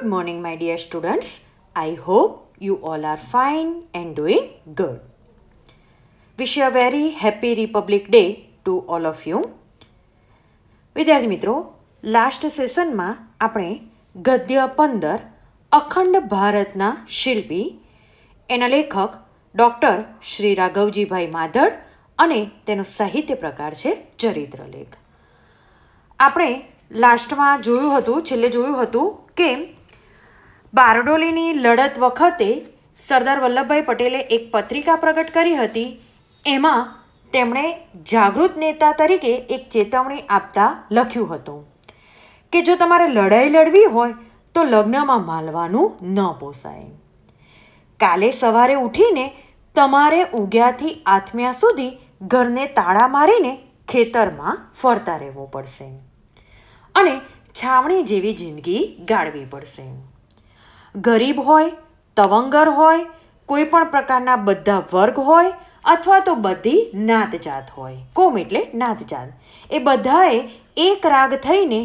Good morning, my dear students. I hope you all are fine and doing good. Wish you a very happy Republic Day to all of you. વિદ્યાર્થી મિત્રો last સેશનમાં આપણે ગદ્ય પંદર અખંડ ભારતના શિલ્પી એના લેખક ડૉક્ટર શ્રી રાઘવજીભાઈ માધડ અને તેનો સાહિત્ય પ્રકાર છે ચરિત્ર લેખ આપણે લાસ્ટમાં જોયું હતું છેલ્લે જોયું હતું કે બારડોલીની લડત વખતે સરદાર વલ્લભભાઈ પટેલે એક પત્રિકા પ્રગટ કરી હતી એમાં તેમણે જાગૃત નેતા તરીકે એક ચેતવણી આપતા લખ્યું હતું કે જો તમારે લડાઈ લડવી હોય તો લગ્નમાં માલવાનું ન પોસાય કાલે સવારે ઉઠીને તમારે ઉગ્યાથી આથમ્યા સુધી ઘરને તાળા મારીને ખેતરમાં ફરતા રહેવું પડશે અને છાવણી જેવી જિંદગી ગાળવી પડશે ગરીબ હોય તવંગર હોય કોઈ પણ પ્રકારના બધા વર્ગ હોય અથવા તો બધી નાતજાત હોય કોમ એટલે નાતજાત એ બધાએ એક રાગ થઈને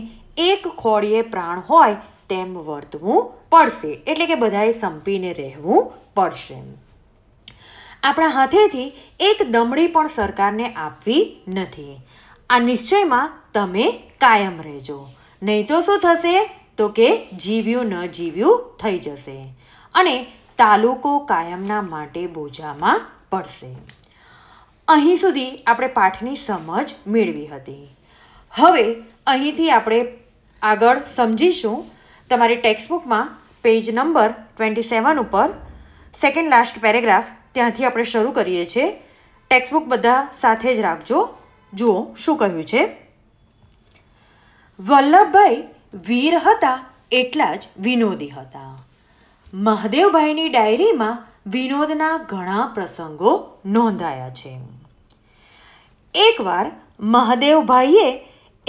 એક ખોળીએ પ્રાણ હોય તેમ વર્તવું પડશે એટલે કે બધાએ સંપીને રહેવું પડશે આપણા હાથેથી એક દમડી પણ સરકારને આપવી નથી આ નિશ્ચયમાં તમે કાયમ રહેજો નહીં તો શું થશે તો કે જીવ્યું ન જીવ્યું થઈ જશે અને તાલુકો કાયમના માટે બોજામાં પડશે અહીં સુધી આપણે પાઠની સમજ મેળવી હતી હવે અહીંથી આપણે આગળ સમજીશું તમારી ટેક્સ્ટબુકમાં પેજ નંબર ટ્વેન્ટી સેવન ઉપર સેકન્ડ લાસ્ટ પેરેગ્રાફ ત્યાંથી આપણે શરૂ કરીએ છીએ ટેક્સ્ટબુક બધા સાથે જ રાખજો જુઓ શું કહ્યું છે વલ્લભભાઈ વીર હતા એટલા જ વિનોદી હતા મહાદેવભાઈની ડાયરીમાં વિનોદના ઘણા પ્રસંગો નોંધાયા છે એકવાર મહાદેવભાઈએ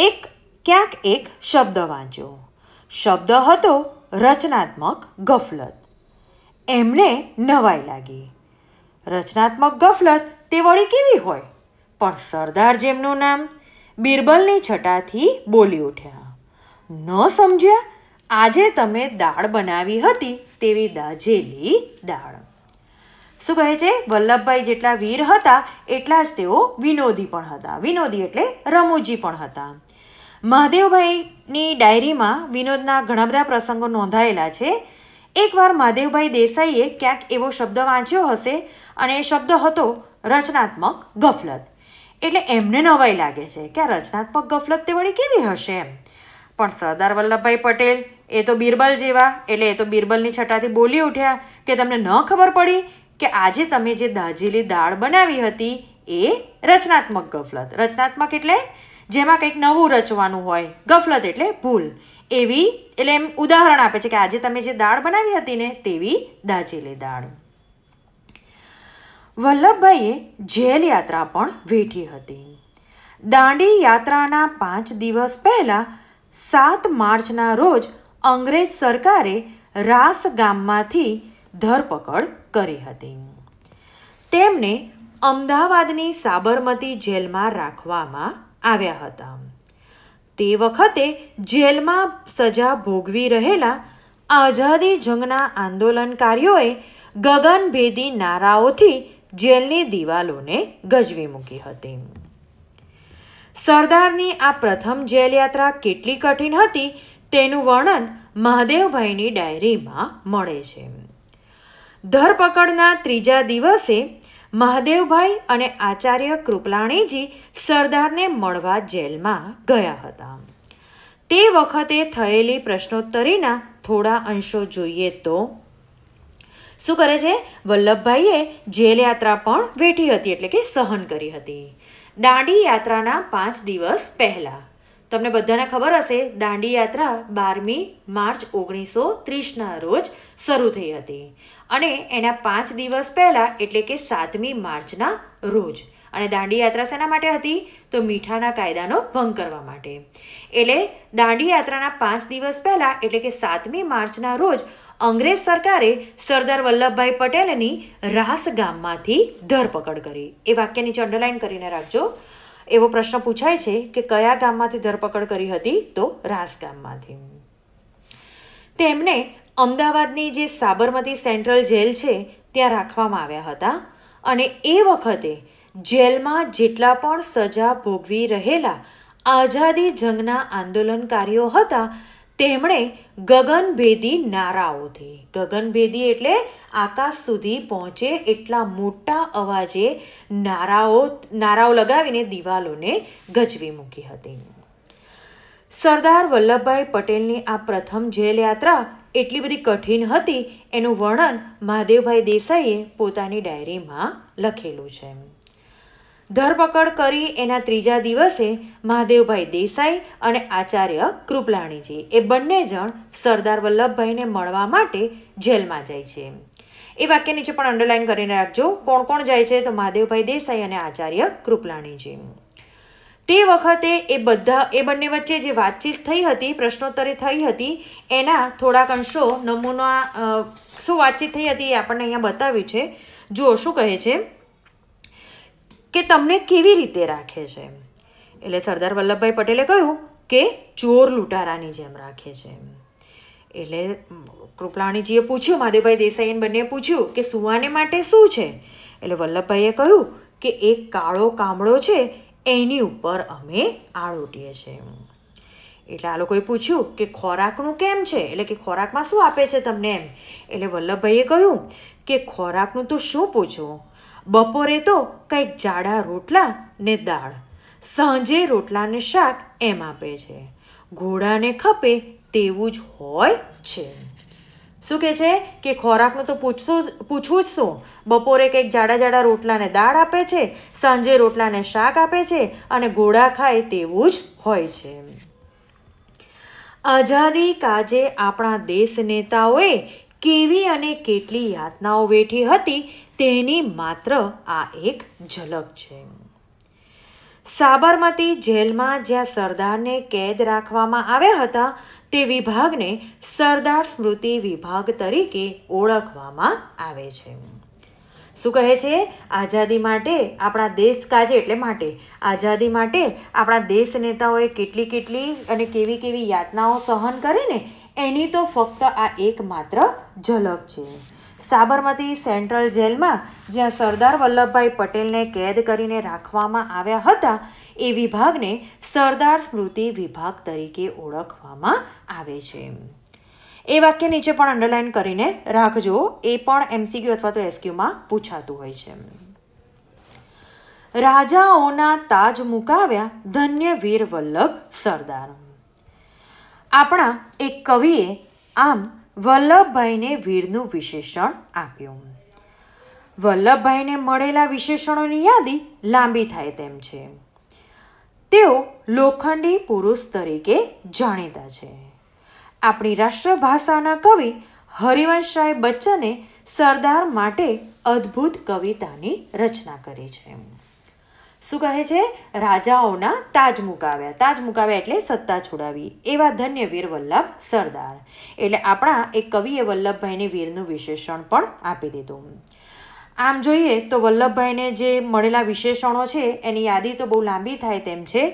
એક ક્યાંક એક શબ્દ વાંચ્યો શબ્દ હતો રચનાત્મક ગફલત એમને નવાઈ લાગી રચનાત્મક ગફલત તે વળી કેવી હોય પણ સરદાર જેમનું નામ બિરબલની છટાથી બોલી ઉઠ્યા ન સમજ્યા આજે તમે દાળ બનાવી હતી તેવી દાજેલી દાળ શું કહે છે વલ્લભભાઈ જેટલા વીર હતા એટલા જ તેઓ વિનોદી પણ હતા વિનોદી એટલે રમૂજી પણ હતા મહાદેવભાઈની ડાયરીમાં વિનોદના ઘણા બધા પ્રસંગો નોંધાયેલા છે એકવાર મહાદેવભાઈ દેસાઈએ ક્યાંક એવો શબ્દ વાંચ્યો હશે અને એ શબ્દ હતો રચનાત્મક ગફલત એટલે એમને નવાઈ લાગે છે કે આ રચનાત્મક ગફલત તે વળી કેવી હશે એમ પણ સરદાર વલ્લભભાઈ પટેલ એ તો બિરબલ જેવા એટલે એ તો બિરબલની છટાથી બોલી ઉઠ્યા કે તમને ન ખબર પડી કે આજે તમે જે દાજેલી દાળ બનાવી હતી એ રચનાત્મક ગફલત રચનાત્મક એટલે જેમાં કંઈક નવું રચવાનું હોય ગફલત એટલે ભૂલ એવી એટલે એમ ઉદાહરણ આપે છે કે આજે તમે જે દાળ બનાવી હતી ને તેવી દાજેલી દાળ વલ્લભભાઈએ જેલ યાત્રા પણ વેઠી હતી દાંડી યાત્રાના પાંચ દિવસ પહેલાં સાત માર્ચના રોજ અંગ્રેજ સરકારે રાસ ગામમાંથી ધરપકડ કરી હતી તેમને અમદાવાદની સાબરમતી જેલમાં રાખવામાં આવ્યા હતા તે વખતે જેલમાં સજા ભોગવી રહેલા આઝાદી જંગના આંદોલનકારીઓએ ગગનભેદી નારાઓથી જેલની દિવાલોને ગજવી મૂકી હતી સરદારની આ પ્રથમ જેલયાત્રા કેટલી કઠિન હતી તેનું વર્ણન મહાદેવભાઈની ડાયરીમાં મળે છે ધરપકડના ત્રીજા દિવસે મહાદેવભાઈ અને આચાર્ય કૃપલાણીજી સરદારને મળવા જેલમાં ગયા હતા તે વખતે થયેલી પ્રશ્નોત્તરીના થોડા અંશો જોઈએ તો શું કરે છે વલ્લભભાઈએ જેલયાત્રા પણ વેઠી હતી એટલે કે સહન કરી હતી દાંડી યાત્રાના પાંચ દિવસ પહેલાં તમને બધાને ખબર હશે દાંડી યાત્રા બારમી માર્ચ ઓગણીસો ત્રીસના રોજ શરૂ થઈ હતી અને એના પાંચ દિવસ પહેલાં એટલે કે સાતમી માર્ચના રોજ અને દાંડીયાત્રા શેના માટે હતી તો મીઠાના કાયદાનો ભંગ કરવા માટે એટલે દાંડી યાત્રાના પાંચ દિવસ પહેલાં એટલે કે સાતમી માર્ચના રોજ અંગ્રેજ સરકારે સરદાર વલ્લભભાઈ પટેલની રાસ ગામમાંથી ધરપકડ કરી એ વાક્ય નીચે અંડરલાઇન કરીને રાખજો એવો પ્રશ્ન પૂછાય છે કે કયા ગામમાંથી ધરપકડ કરી હતી તો રાસ ગામમાંથી તેમને અમદાવાદની જે સાબરમતી સેન્ટ્રલ જેલ છે ત્યાં રાખવામાં આવ્યા હતા અને એ વખતે જેલમાં જેટલા પણ સજા ભોગવી રહેલા આઝાદી જંગના આંદોલનકારીઓ હતા તેમણે ગગનભેદી નારાઓથી ગગનભેદી એટલે આકાશ સુધી પહોંચે એટલા મોટા અવાજે નારાઓ નારાઓ લગાવીને દિવાલોને ગજવી મૂકી હતી સરદાર વલ્લભભાઈ પટેલની આ પ્રથમ જેલ યાત્રા એટલી બધી કઠિન હતી એનું વર્ણન મહાદેવભાઈ દેસાઈએ પોતાની ડાયરીમાં લખેલું છે ધરપકડ કરી એના ત્રીજા દિવસે મહાદેવભાઈ દેસાઈ અને આચાર્ય કૃપલાણીજી એ બંને જણ સરદાર વલ્લભભાઈને મળવા માટે જેલમાં જાય છે એ વાક્ય નીચે પણ અંડરલાઈન કરીને રાખજો કોણ કોણ જાય છે તો મહાદેવભાઈ દેસાઈ અને આચાર્ય કૃપલાણીજી તે વખતે એ બધા એ બંને વચ્ચે જે વાતચીત થઈ હતી પ્રશ્નોત્તરી થઈ હતી એના થોડાક અંશો નમૂના શું વાતચીત થઈ હતી એ આપણને અહીંયા બતાવ્યું છે જુઓ શું કહે છે કે તમને કેવી રીતે રાખે છે એટલે સરદાર વલ્લભભાઈ પટેલે કહ્યું કે ચોર લૂંટારાની જેમ રાખે છે એટલે કૃપલાણીજીએ પૂછ્યું માધવભાઈ દેસાઈને બંને પૂછ્યું કે સુવાને માટે શું છે એટલે વલ્લભભાઈએ કહ્યું કે એક કાળો કામળો છે એની ઉપર અમે આળોટીએ છીએ એટલે આ લોકોએ પૂછ્યું કે ખોરાકનું કેમ છે એટલે કે ખોરાકમાં શું આપે છે તમને એમ એટલે વલ્લભભાઈએ કહ્યું કે ખોરાકનું તો શું પૂછવું બપોરે તો કંઈક જાડા રોટલા ને દાળ સાંજે રોટલાને શાક એમ આપે છે ઘોડાને ખપે તેવું જ હોય છે શું કહે છે કે ખોરાકનું તો પૂછવું પૂછવું જ શું બપોરે કંઈક જાડા જાડા રોટલાને દાળ આપે છે સાંજે રોટલાને શાક આપે છે અને ઘોડા ખાય તેવું જ હોય છે આઝાદી કાજે આપણા દેશ નેતાઓએ કેવી અને કેટલી યાતનાઓ વેઠી હતી તેની માત્ર આ એક ઝલક છે સાબરમતી જેલમાં જ્યાં સરદારને કેદ રાખવામાં આવ્યા હતા તે વિભાગને સરદાર સ્મૃતિ વિભાગ તરીકે ઓળખવામાં આવે છે શું કહે છે આઝાદી માટે આપણા દેશ કાજે એટલે માટે આઝાદી માટે આપણા દેશ નેતાઓએ કેટલી કેટલી અને કેવી કેવી યાતનાઓ સહન કરીને એની તો ફક્ત આ એકમાત્ર ઝલક છે સાબરમતી સેન્ટ્રલ જેલમાં જ્યાં સરદાર વલ્લભભાઈ પટેલને કેદ કરીને રાખવામાં આવ્યા હતા એ વિભાગને સરદાર સ્મૃતિ વિભાગ તરીકે ઓળખવામાં આવે છે એ વાક્ય નીચે પણ અંડરલાઇન કરીને રાખજો એ પણ એમસીક્યુ અથવા તો એસક્યુમાં પૂછાતું હોય છે રાજાઓના તાજ મુકાવ્યા ધન્ય વીર વલ્લભ સરદાર આપણા એક કવિએ આમ વલ્લભભાઈને વીરનું વિશેષણ આપ્યું વલ્લભભાઈને મળેલા વિશેષણોની યાદી લાંબી થાય તેમ છે તેઓ લોખંડી પુરુષ તરીકે જાણીતા છે આપણી રાષ્ટ્રભાષાના કવિ હરિવંશરાય બચ્ચને સરદાર માટે અદ્ભુત કવિતાની રચના કરી છે એમ શું કહે છે રાજાઓના તાજ મુકાવ્યા તાજ મુકાવ્યા એટલે સત્તા છોડાવી એવા ધન્ય વીર વલ્લભ સરદાર એટલે આપણા એક કવિએ વલ્લભભાઈને વીરનું વિશેષણ પણ આપી દીધું આમ જોઈએ તો વલ્લભભાઈને જે મળેલા વિશેષણો છે એની યાદી તો બહુ લાંબી થાય તેમ છે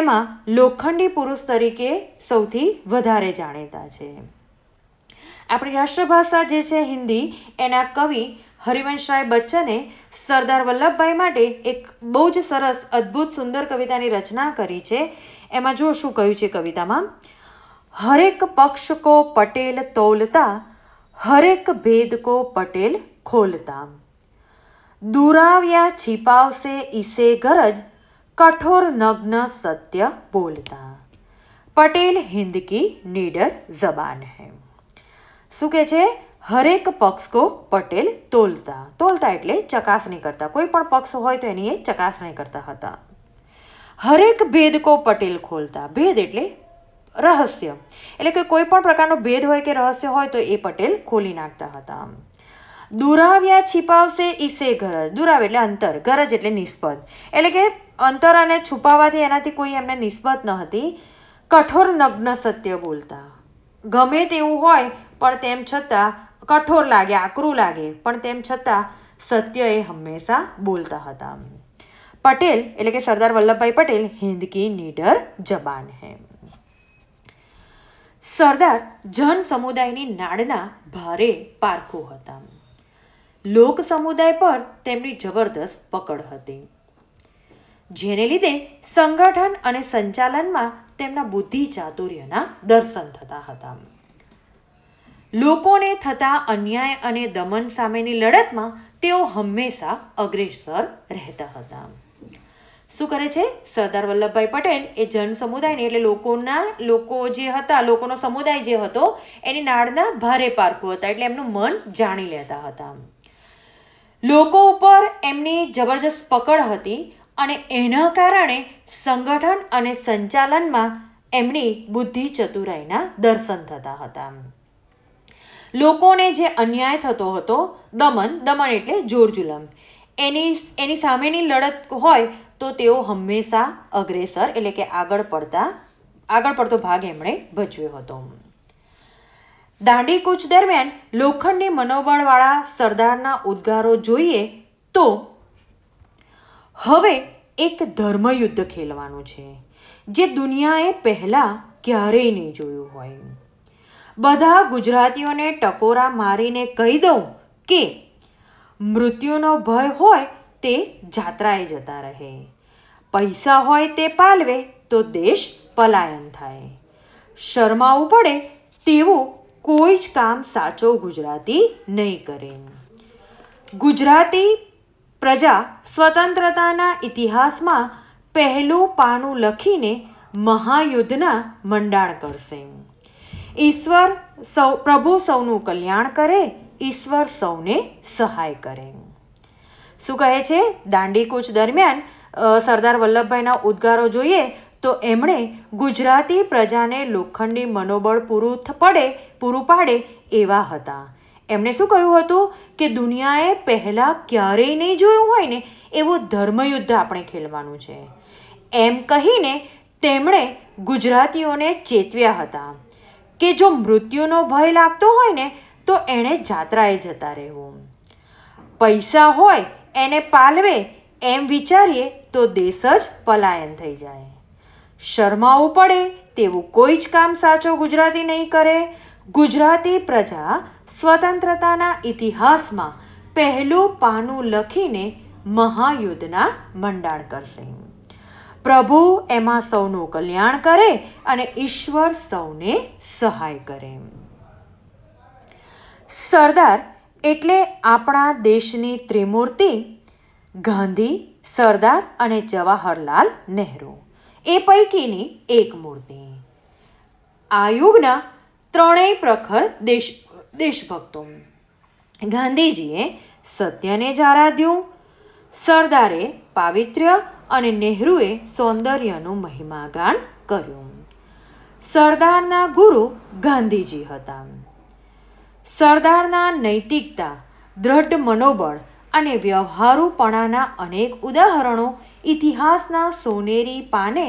એમાં લોખંડી પુરુષ તરીકે સૌથી વધારે જાણીતા છે આપણી રાષ્ટ્રભાષા જે છે હિન્દી એના કવિ હરિવંશરાય બચ્ચને સરદાર વલ્લભભાઈ માટે એક બહુ જ સરસ અદ્ભુત સુંદર કવિતાની રચના કરી છે એમાં જો શું કહ્યું છે કવિતામાં હરેક પક્ષ કો પટેલ તોલતા હરેક ભેદ કો પટેલ ખોલતા દુરાવ્યા છીપાવશે ઈસે ગરજ કઠોર નગ્ન સત્ય બોલતા પટેલ હિન્દ કી નીડર જબાન હૈ શું કહે છે હરેક પક્ષ કો પટેલ તોલતા તોલતા એટલે ચકાસણી કરતા કોઈ પણ પક્ષ હોય તો એની એ ચકાસણી કરતા હતા હરેક ભેદ કો પટેલ ખોલતા ભેદ એટલે રહસ્ય એટલે કે કોઈ પણ પ્રકારનો ભેદ હોય કે રહસ્ય હોય તો એ પટેલ ખોલી નાખતા હતા દુરાવ્યા છિપાવશે ઈસે ગરજ દુરાવ એટલે અંતર ગરજ એટલે નિસ્બત એટલે કે અંતર અને છુપાવાથી એનાથી કોઈ એમને નિસ્બત ન હતી કઠોર નગ્ન સત્ય બોલતા ગમે તેવું હોય પણ તેમ છતાં કઠોર લાગે આકરું લાગે પણ તેમ છતાં સત્ય એ હંમેશા બોલતા હતા પટેલ એટલે કે સરદાર વલ્લભભાઈ પટેલ હિન્દ કી નીડર જબાન હે સરદાર જન સમુદાયની નાડના ભારે પારખું હતા લોક સમુદાય પર તેમની જબરદસ્ત પકડ હતી જેને લીધે સંગઠન અને સંચાલનમાં તેમના બુદ્ધિ ચાતુર્યના દર્શન થતા હતા લોકોને થતા અન્યાય અને દમન સામેની લડતમાં તેઓ હંમેશા અગ્રેસર રહેતા હતા શું કરે છે સરદાર વલ્લભભાઈ પટેલ એ જન સમુદાયને એટલે લોકોના લોકો જે હતા લોકોનો સમુદાય જે હતો એની નાળના ભારે પારખું હતા એટલે એમનું મન જાણી લેતા હતા લોકો ઉપર એમની જબરજસ્ત પકડ હતી અને એના કારણે સંગઠન અને સંચાલનમાં એમની બુદ્ધિ ચતુરાઈના દર્શન થતા હતા લોકોને જે અન્યાય થતો હતો દમન દમન એટલે જોર જુલમ એની એની સામેની લડત હોય તો તેઓ હંમેશા અગ્રેસર એટલે કે આગળ પડતા આગળ પડતો ભાગ એમણે ભજવ્યો હતો દાંડી કૂચ દરમિયાન લોખંડની મનોબળવાળા સરદારના ઉદ્ગારો જોઈએ તો હવે એક ધર્મયુદ્ધ ખેલવાનું છે જે દુનિયાએ પહેલાં ક્યારેય નહીં જોયું હોય બધા ગુજરાતીઓને ટકોરા મારીને કહી દઉં કે મૃત્યુનો ભય હોય તે જાત્રાએ જતા રહે પૈસા હોય તે પાલવે તો દેશ પલાયન થાય શરમાવું પડે તેવું કોઈ જ કામ સાચો ગુજરાતી નહીં કરે ગુજરાતી પ્રજા સ્વતંત્રતાના ઇતિહાસમાં પહેલું પાનું લખીને મહાયુદ્ધના મંડાણ કરશે ઈશ્વર સૌ પ્રભુ સૌનું કલ્યાણ કરે ઈશ્વર સૌને સહાય કરે શું કહે છે દાંડીકૂચ દરમિયાન સરદાર વલ્લભભાઈના ઉદ્ગારો જોઈએ તો એમણે ગુજરાતી પ્રજાને લોખંડી મનોબળ પૂરું પડે પૂરું પાડે એવા હતા એમણે શું કહ્યું હતું કે દુનિયાએ પહેલાં ક્યારેય નહીં જોયું હોય ને એવું ધર્મયુદ્ધ આપણે ખેલવાનું છે એમ કહીને તેમણે ગુજરાતીઓને ચેતવ્યા હતા કે જો મૃત્યુનો ભય લાગતો હોય ને તો એણે જાત્રાએ જતા રહેવું પૈસા હોય એને પાલવે એમ વિચારીએ તો દેશ જ પલાયન થઈ જાય શરમાવું પડે તેવું કોઈ જ કામ સાચો ગુજરાતી નહીં કરે ગુજરાતી પ્રજા સ્વતંત્રતાના ઇતિહાસમાં પહેલું પાનું લખીને મહાયુદ્ધના મંડાણ કરશે પ્રભુ એમાં સૌનું કલ્યાણ કરે અને ઈશ્વર સૌને સહાય કરે સરદાર એટલે આપણા દેશની ત્રિમૂર્તિ ગાંધી સરદાર અને જવાહરલાલ નહેરુ એ પૈકીની એક મૂર્તિ આ યુગના ત્રણેય પ્રખર દેશ દેશભક્તો ગાંધીજીએ સત્યને જ આરાધ્યું સરદારે પાવિત્ર્ય અને નેહરુએ સૌંદર્યનું મહિમાગાન કર્યું સરદારના ગુરુ ગાંધીજી હતા સરદારના નૈતિકતા દ્રઢ મનોબળ અને વ્યવહારુપણાના અનેક ઉદાહરણો ઇતિહાસના સોનેરી પાને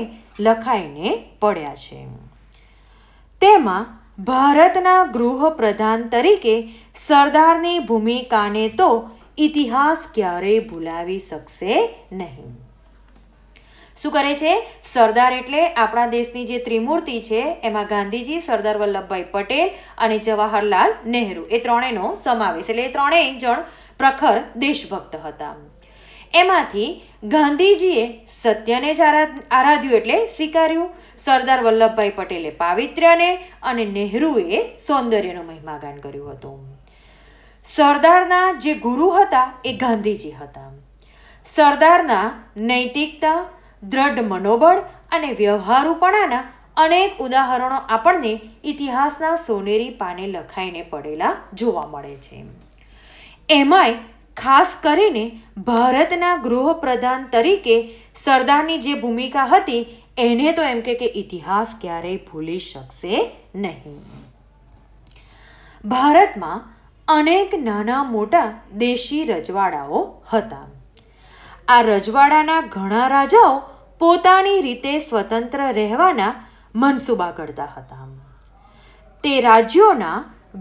લખાઈને પડ્યા છે તેમાં ભારતના ગૃહ પ્રધાન તરીકે સરદારની ભૂમિકાને તો ઇતિહાસ ક્યારેય ભૂલાવી શકશે નહીં શું કરે છે સરદાર એટલે આપણા દેશની જે ત્રિમૂર્તિ છે એમાં ગાંધીજી સરદાર વલ્લભભાઈ પટેલ અને જવાહરલાલ નહેરુ એ ત્રણેયનો સમાવેશ એટલે એ ત્રણેય જણ પ્રખર દેશભક્ત હતા એમાંથી ગાંધીજીએ સત્યને જ આરાધ્યું એટલે સ્વીકાર્યું સરદાર વલ્લભભાઈ પટેલે પાવિત્ર્યને અને નહેરુએ સૌંદર્યનું મહિમાગાન કર્યું હતું સરદારના જે ગુરુ હતા એ ગાંધીજી હતા સરદારના નૈતિકતા દ્રઢ મનોબળ અને વ્યવહારુપણાના અનેક ઉદાહરણો આપણને ઇતિહાસના સોનેરી પાને લખાઈને પડેલા જોવા મળે છે એમાંય ખાસ કરીને ભારતના ગૃહપ્રધાન તરીકે સરદારની જે ભૂમિકા હતી એને તો એમ કે ઇતિહાસ ક્યારેય ભૂલી શકશે નહીં ભારતમાં અનેક નાના મોટા દેશી રજવાડાઓ હતા આ રજવાડાના ઘણા રાજાઓ પોતાની રીતે સ્વતંત્ર રહેવાના મનસૂબા કરતા હતા તે રાજ્યોના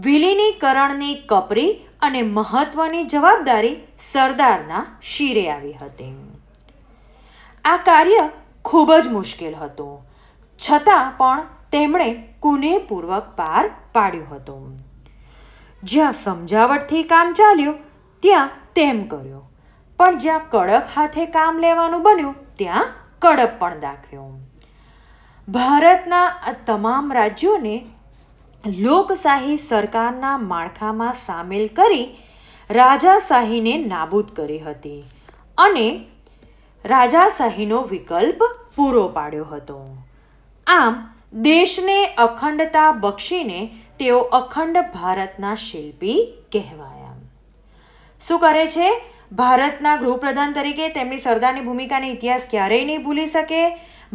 વિલીનીકરણની કપરી અને મહત્વની જવાબદારી સરદારના શિરે આવી હતી આ કાર્ય ખૂબ જ મુશ્કેલ હતું છતાં પણ તેમણે કુનેપૂર્વક પાર પાડ્યું હતું જ્યાં સમજાવટથી કામ ચાલ્યું ત્યાં તેમ કર્યું પણ જ્યાં કડક હાથે કામ લેવાનું બન્યું ત્યાં કડક પણ દાખવ્યો ભારતના તમામ રાજ્યોને લોકશાહી સરકારના માળખામાં સામેલ કરી રાજાશાહીને નાબૂદ કરી હતી અને રાજાશાહીનો વિકલ્પ પૂરો પાડ્યો હતો આમ દેશને અખંડતા બક્ષીને તેઓ અખંડ ભારતના શિલ્પી કહેવાયા શું કરે છે ભારતના ગૃહપ્રધાન તરીકે તેમની સરદારની ભૂમિકાને ઇતિહાસ ક્યારેય નહીં ભૂલી શકે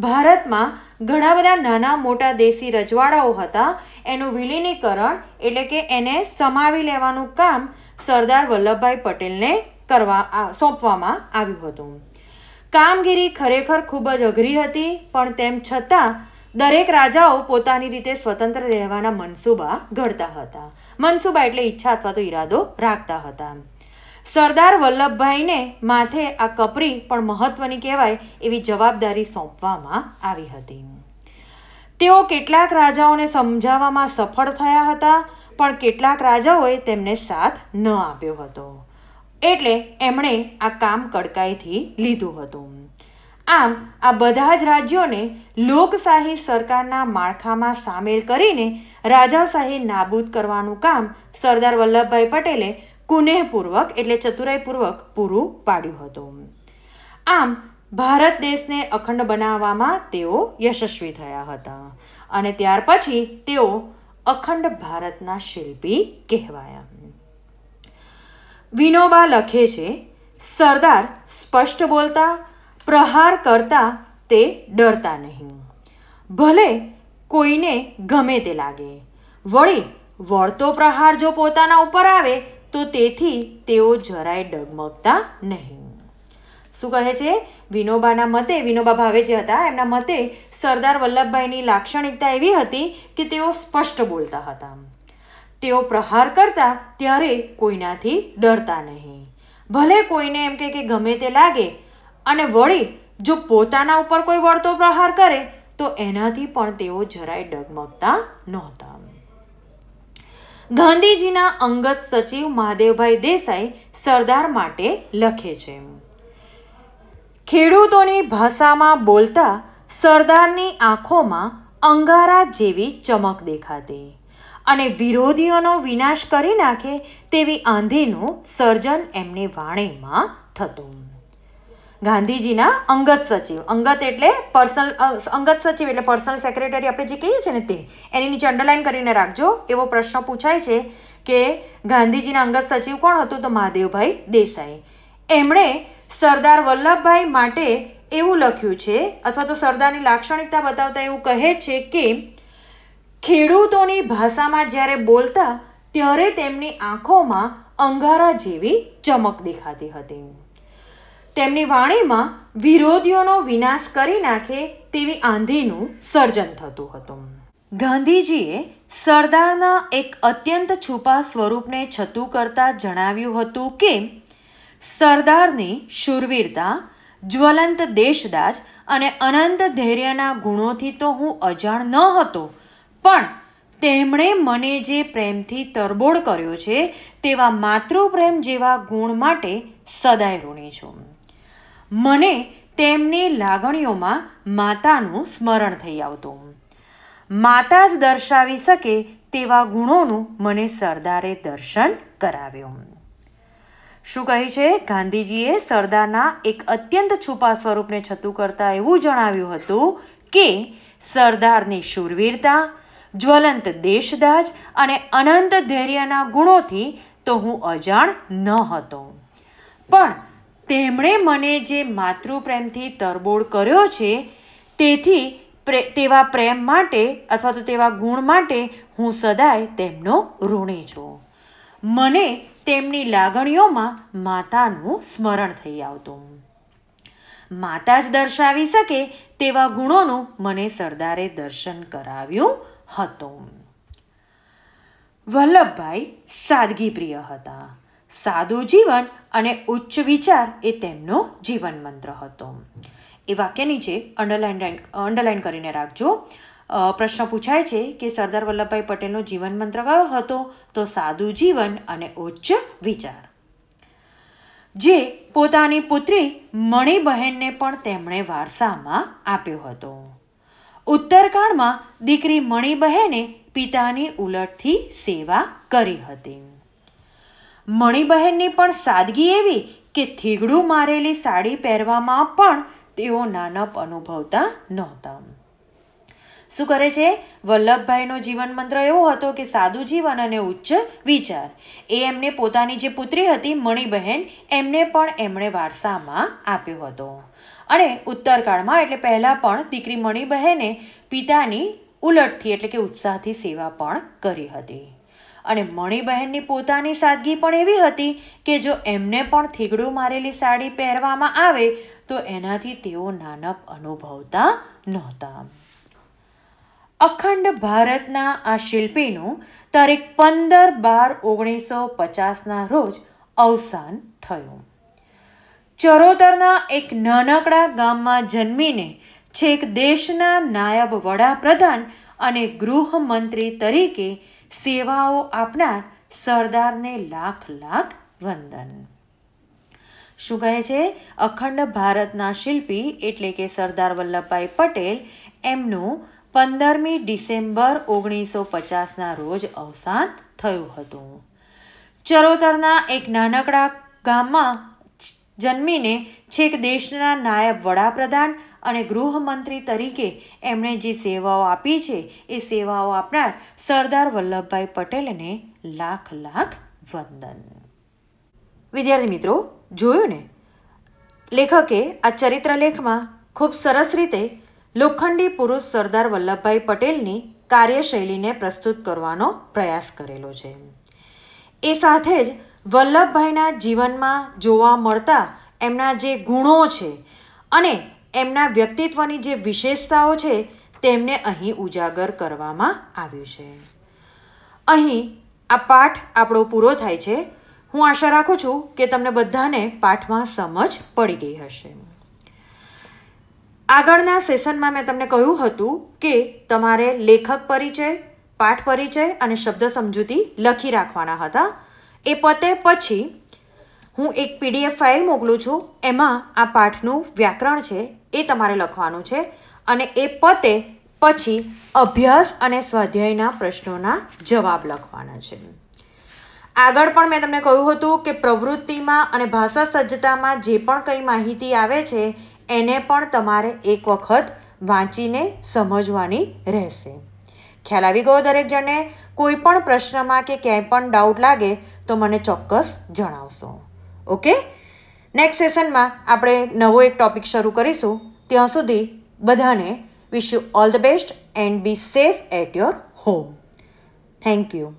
ભારતમાં ઘણા બધા નાના મોટા દેશી રજવાડાઓ હતા એનું વિલીનીકરણ એટલે કે એને સમાવી લેવાનું કામ સરદાર વલ્લભભાઈ પટેલને કરવા સોંપવામાં આવ્યું હતું કામગીરી ખરેખર ખૂબ જ અઘરી હતી પણ તેમ છતાં દરેક રાજાઓ પોતાની રીતે સ્વતંત્ર રહેવાના મનસૂબા ઘડતા હતા મનસૂબા એટલે ઈચ્છા અથવા તો ઈરાદો રાખતા હતા સરદાર વલ્લભભાઈને માથે આ કપરી પણ મહત્વની કહેવાય એવી જવાબદારી સોંપવામાં આવી હતી તેઓ કેટલાક રાજાઓને સમજાવવામાં સફળ થયા હતા પણ કેટલાક રાજાઓએ તેમને સાથ ન આપ્યો હતો એટલે એમણે આ કામ કડકાઈથી લીધું હતું આમ આ બધા જ રાજ્યોને લોકશાહી સરકારના માળખામાં સામેલ કરીને રાજાશાહી નાબૂદ કરવાનું કામ સરદાર વલ્લભભાઈ પટેલે કુનેહપૂર્વક એટલે ચતુરાઈપૂર્વક પૂરું પાડ્યું હતું આમ ભારત દેશને અખંડ બનાવવામાં તેઓ યશસ્વી થયા હતા અને ત્યાર પછી તેઓ અખંડ ભારતના શિલ્પી કહેવાયા વિનોબા લખે છે સરદાર સ્પષ્ટ બોલતા પ્રહાર કરતા તે ડરતા નહીં ભલે કોઈને ગમે તે લાગે વળી વળતો પ્રહાર જો પોતાના ઉપર આવે તો તેથી તેઓ જરાય ડગમગતા નહીં શું કહે છે વિનોબાના મતે વિનોબા ભાવે જે હતા એમના મતે સરદાર વલ્લભભાઈની લાક્ષણિકતા એવી હતી કે તેઓ સ્પષ્ટ બોલતા હતા તેઓ પ્રહાર કરતા ત્યારે કોઈનાથી ડરતા નહીં ભલે કોઈને એમ કહે કે ગમે તે લાગે અને વળી જો પોતાના ઉપર કોઈ વળતો પ્રહાર કરે તો એનાથી પણ તેઓ જરાય ડગમગતા નહોતા ગાંધીજીના અંગત સચિવ મહાદેવભાઈ દેસાઈ સરદાર માટે લખે છે ખેડૂતોની ભાષામાં બોલતા સરદારની આંખોમાં અંગારા જેવી ચમક દેખાતી અને વિરોધીઓનો વિનાશ કરી નાખે તેવી આંધીનું સર્જન એમની વાણીમાં થતું ગાંધીજીના અંગત સચિવ અંગત એટલે પર્સનલ અંગત સચિવ એટલે પર્સનલ સેક્રેટરી આપણે જે કહીએ છીએ ને તે એની નીચે અંડરલાઇન કરીને રાખજો એવો પ્રશ્ન પૂછાય છે કે ગાંધીજીના અંગત સચિવ કોણ હતું તો મહાદેવભાઈ દેસાઈ એમણે સરદાર વલ્લભભાઈ માટે એવું લખ્યું છે અથવા તો સરદારની લાક્ષણિકતા બતાવતા એવું કહે છે કે ખેડૂતોની ભાષામાં જ્યારે બોલતા ત્યારે તેમની આંખોમાં અંગારા જેવી ચમક દેખાતી હતી તેમની વાણીમાં વિરોધીઓનો વિનાશ કરી નાખે તેવી આંધીનું સર્જન થતું હતું ગાંધીજીએ સરદારના એક અત્યંત છુપા સ્વરૂપને છતું કરતા જણાવ્યું હતું કે સરદારની શૂરવીરતા જ્વલંત દેશદાજ અને અનંત ધૈર્યના ગુણોથી તો હું અજાણ ન હતો પણ તેમણે મને જે પ્રેમથી તરબોળ કર્યો છે તેવા માતૃપ્રેમ જેવા ગુણ માટે સદાય ઋણી છું મને તેમની લાગણીઓમાં માતાનું સ્મરણ થઈ આવતું માતા જ દર્શાવી શકે તેવા ગુણોનું મને સરદારે દર્શન કરાવ્યું શું કહે છે ગાંધીજીએ સરદારના એક અત્યંત છુપા સ્વરૂપને છતું કરતાં એવું જણાવ્યું હતું કે સરદારની શૂરવીરતા જ્વલંત દેશદાજ અને અનંત ધૈર્યના ગુણોથી તો હું અજાણ ન હતો પણ તેમણે મને જે માતૃપ્રેમથી તરબોળ કર્યો છે તેથી પ્રે તેવા પ્રેમ માટે અથવા તો તેવા ગુણ માટે હું સદાય તેમનો ઋણી છું મને તેમની લાગણીઓમાં માતાનું સ્મરણ થઈ આવતું માતા જ દર્શાવી શકે તેવા ગુણોનું મને સરદારે દર્શન કરાવ્યું હતું વલ્લભભાઈ સાદગીપ્રિય હતા સાદું જીવન અને ઉચ્ચ વિચાર એ તેમનો જીવન મંત્ર હતો એ વાક્યની નીચે અંડરલાઇન અંડરલાઇન કરીને રાખજો પ્રશ્ન પૂછાય છે કે સરદાર વલ્લભભાઈ પટેલનો જીવન મંત્ર કયો હતો તો સાદું જીવન અને ઉચ્ચ વિચાર જે પોતાની પુત્રી મણિબહેનને પણ તેમણે વારસામાં આપ્યો હતો ઉત્તરકાળમાં દીકરી મણિબહેને પિતાની ઉલટથી સેવા કરી હતી મણિબહેનની પણ સાદગી એવી કે થીગડું મારેલી સાડી પહેરવામાં પણ તેઓ નાનપ અનુભવતા નહોતા શું કરે છે વલ્લભભાઈનો જીવન મંત્ર એવો હતો કે સાદું જીવન અને ઉચ્ચ વિચાર એ એમને પોતાની જે પુત્રી હતી મણિબહેન એમને પણ એમણે વારસામાં આપ્યો હતો અને ઉત્તરકાળમાં એટલે પહેલાં પણ દીકરી મણિબહેને પિતાની ઉલટથી એટલે કે ઉત્સાહથી સેવા પણ કરી હતી અને મણિબહેનની પોતાની સાદગી પણ એવી હતી કે જો એમને પણ થીગડું મારેલી સાડી પહેરવામાં આવે તો એનાથી તેઓ નાનપ અનુભવતા નહોતા અખંડ ભારતના આ શિલ્પીનું તારીખ પંદર બાર ઓગણીસો પચાસના રોજ અવસાન થયું ચરોતરના એક નાનકડા ગામમાં જન્મીને છેક દેશના નાયબ વડાપ્રધાન અને ગૃહમંત્રી તરીકે સેવાઓ આપનાર સરદારને લાખ લાખ વંદન શું કહે છે અખંડ ભારતના શિલ્પી એટલે કે સરદાર વલ્લભભાઈ પટેલ એમનું પંદરમી ડિસેમ્બર ઓગણીસો પચાસના રોજ અવસાન થયું હતું ચરોતરના એક નાનકડા ગામમાં જન્મીને છેક દેશના નાયબ વડાપ્રધાન અને ગૃહમંત્રી તરીકે એમણે જે સેવાઓ આપી છે એ સેવાઓ આપનાર સરદાર વલ્લભભાઈ પટેલને લાખ લાખ વંદન વિદ્યાર્થી મિત્રો જોયું ને લેખકે આ ચરિત્રલેખમાં ખૂબ સરસ રીતે લોખંડી પુરુષ સરદાર વલ્લભભાઈ પટેલની કાર્યશૈલીને પ્રસ્તુત કરવાનો પ્રયાસ કરેલો છે એ સાથે જ વલ્લભભાઈના જીવનમાં જોવા મળતા એમના જે ગુણો છે અને એમના વ્યક્તિત્વની જે વિશેષતાઓ છે તેમને અહીં ઉજાગર કરવામાં આવ્યું છે અહીં આ પાઠ આપણો પૂરો થાય છે હું આશા રાખું છું કે તમને બધાને પાઠમાં સમજ પડી ગઈ હશે આગળના સેશનમાં મેં તમને કહ્યું હતું કે તમારે લેખક પરિચય પાઠ પરિચય અને શબ્દ સમજૂતી લખી રાખવાના હતા એ પતે પછી હું એક પીડીએફ ફાઇલ મોકલું છું એમાં આ પાઠનું વ્યાકરણ છે એ તમારે લખવાનું છે અને એ પતે પછી અભ્યાસ અને સ્વાધ્યાયના પ્રશ્નોના જવાબ લખવાના છે આગળ પણ મેં તમને કહ્યું હતું કે પ્રવૃત્તિમાં અને ભાષા સજ્જતામાં જે પણ કંઈ માહિતી આવે છે એને પણ તમારે એક વખત વાંચીને સમજવાની રહેશે ખ્યાલ આવી ગયો દરેક જણને કોઈ પણ પ્રશ્નમાં કે ક્યાંય પણ ડાઉટ લાગે તો મને ચોક્કસ જણાવશો ઓકે નેક્સ્ટ સેશનમાં આપણે નવો એક ટોપિક શરૂ કરીશું ત્યાં સુધી બધાને wish you all the best and be safe at your home thank you